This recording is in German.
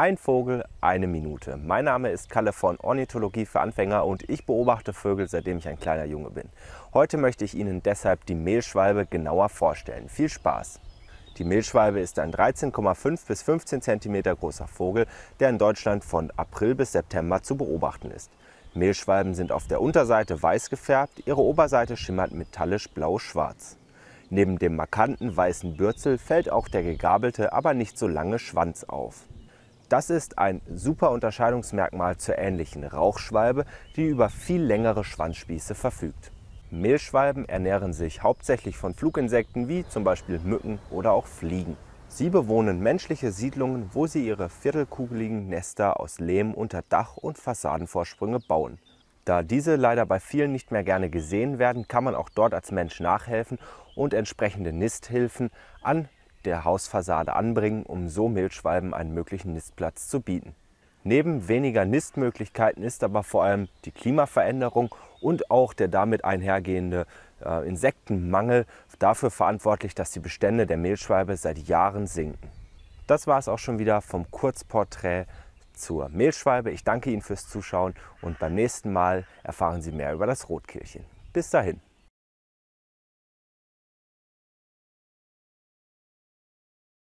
Ein Vogel, eine Minute. Mein Name ist Kalle von Ornithologie für Anfänger und ich beobachte Vögel, seitdem ich ein kleiner Junge bin. Heute möchte ich Ihnen deshalb die Mehlschwalbe genauer vorstellen. Viel Spaß! Die Mehlschwalbe ist ein 13,5 bis 15 cm großer Vogel, der in Deutschland von April bis September zu beobachten ist. Mehlschwalben sind auf der Unterseite weiß gefärbt, ihre Oberseite schimmert metallisch blau-schwarz. Neben dem markanten weißen Bürzel fällt auch der gegabelte, aber nicht so lange Schwanz auf. Das ist ein super Unterscheidungsmerkmal zur ähnlichen Rauchschwalbe, die über viel längere Schwanzspieße verfügt. Mehlschwalben ernähren sich hauptsächlich von Fluginsekten wie zum Beispiel Mücken oder auch Fliegen. Sie bewohnen menschliche Siedlungen, wo sie ihre viertelkugeligen Nester aus Lehm unter Dach und Fassadenvorsprünge bauen. Da diese leider bei vielen nicht mehr gerne gesehen werden, kann man auch dort als Mensch nachhelfen und entsprechende Nisthilfen an der Hausfassade anbringen, um so Mehlschwalben einen möglichen Nistplatz zu bieten. Neben weniger Nistmöglichkeiten ist aber vor allem die Klimaveränderung und auch der damit einhergehende äh, Insektenmangel dafür verantwortlich, dass die Bestände der Mehlschwalbe seit Jahren sinken. Das war es auch schon wieder vom Kurzporträt zur Mehlschwalbe. Ich danke Ihnen fürs Zuschauen und beim nächsten Mal erfahren Sie mehr über das Rotkehlchen. Bis dahin.